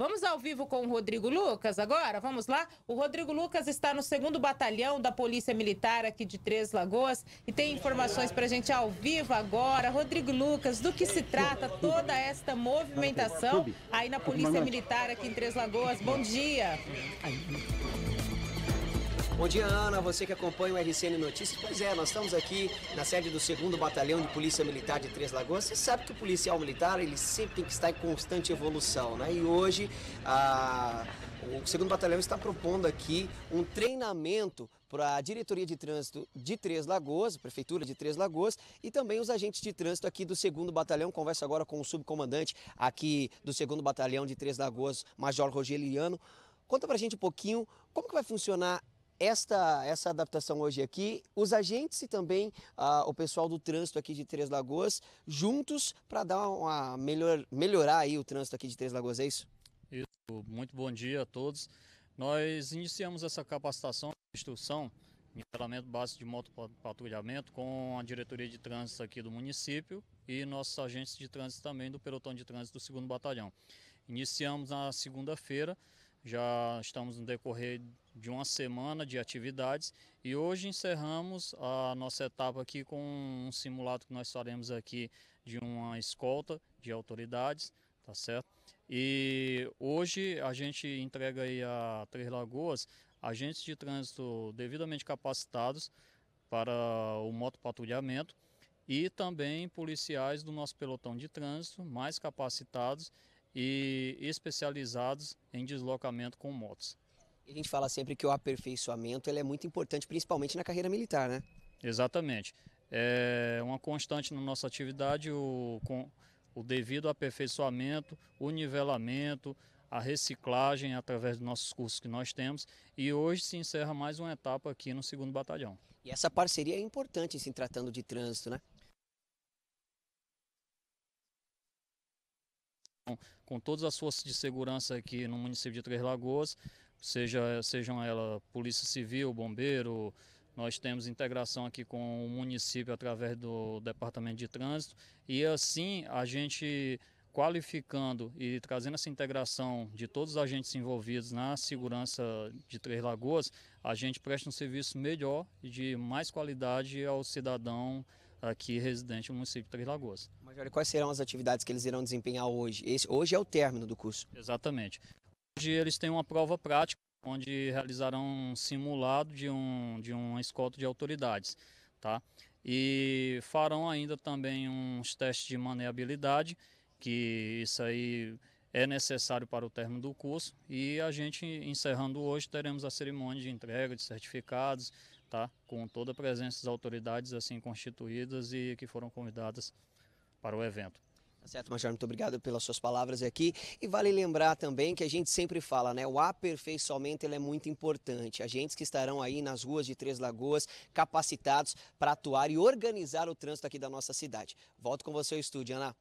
Vamos ao vivo com o Rodrigo Lucas agora? Vamos lá? O Rodrigo Lucas está no segundo batalhão da Polícia Militar aqui de Três Lagoas e tem informações para a gente ao vivo agora. Rodrigo Lucas, do que se trata toda esta movimentação aí na Polícia Militar aqui em Três Lagoas? Bom dia. Bom dia, Ana, você que acompanha o RCN Notícias. Pois é, nós estamos aqui na sede do 2 Batalhão de Polícia Militar de Três Lagoas. Você sabe que o policial militar, ele sempre tem que estar em constante evolução, né? E hoje, a... o 2 Batalhão está propondo aqui um treinamento para a Diretoria de Trânsito de Três Lagoas, Prefeitura de Três Lagoas, e também os agentes de trânsito aqui do 2 Batalhão. Conversa agora com o subcomandante aqui do 2 Batalhão de Três Lagoas, Major Rogeliano. Conta pra gente um pouquinho como que vai funcionar esta, essa adaptação hoje aqui, os agentes e também ah, o pessoal do trânsito aqui de Três Lagoas, juntos para dar uma melhor, melhorar aí o trânsito aqui de Três Lagoas, é isso? Isso, muito bom dia a todos. Nós iniciamos essa capacitação, instrução, nivelamento básico de motopatrulhamento com a diretoria de trânsito aqui do município e nossos agentes de trânsito também do pelotão de trânsito do 2 Batalhão. Iniciamos na segunda-feira, já estamos no decorrer de uma semana de atividades e hoje encerramos a nossa etapa aqui com um simulado que nós faremos aqui de uma escolta de autoridades, tá certo? E hoje a gente entrega aí a Três Lagoas agentes de trânsito devidamente capacitados para o motopatrulhamento e também policiais do nosso pelotão de trânsito mais capacitados e especializados em deslocamento com motos. A gente fala sempre que o aperfeiçoamento é muito importante, principalmente na carreira militar, né? Exatamente. É uma constante na nossa atividade o, com, o devido aperfeiçoamento, o nivelamento, a reciclagem através dos nossos cursos que nós temos. E hoje se encerra mais uma etapa aqui no 2 Batalhão. E essa parceria é importante se tratando de trânsito, né? com todas as forças de segurança aqui no município de Três Lagoas, seja, sejam ela Polícia Civil, Bombeiro, nós temos integração aqui com o município através do Departamento de Trânsito e assim a gente qualificando e trazendo essa integração de todos os agentes envolvidos na segurança de Três Lagoas, a gente presta um serviço melhor e de mais qualidade ao cidadão aqui residente no município de Três Lagoas. Major, quais serão as atividades que eles irão desempenhar hoje? Esse, hoje é o término do curso. Exatamente. Hoje eles têm uma prova prática, onde realizarão um simulado de um, de um escolta de autoridades. Tá? E farão ainda também uns testes de maneabilidade, que isso aí é necessário para o término do curso. E a gente, encerrando hoje, teremos a cerimônia de entrega de certificados, tá? Com toda a presença das autoridades assim constituídas e que foram convidadas para o evento. Tá certo, Major, muito obrigado pelas suas palavras aqui. E vale lembrar também que a gente sempre fala, né? O aperfeiçoamento ele é muito importante. Agentes que estarão aí nas ruas de Três Lagoas capacitados para atuar e organizar o trânsito aqui da nossa cidade. Volto com você ao estúdio, Ana.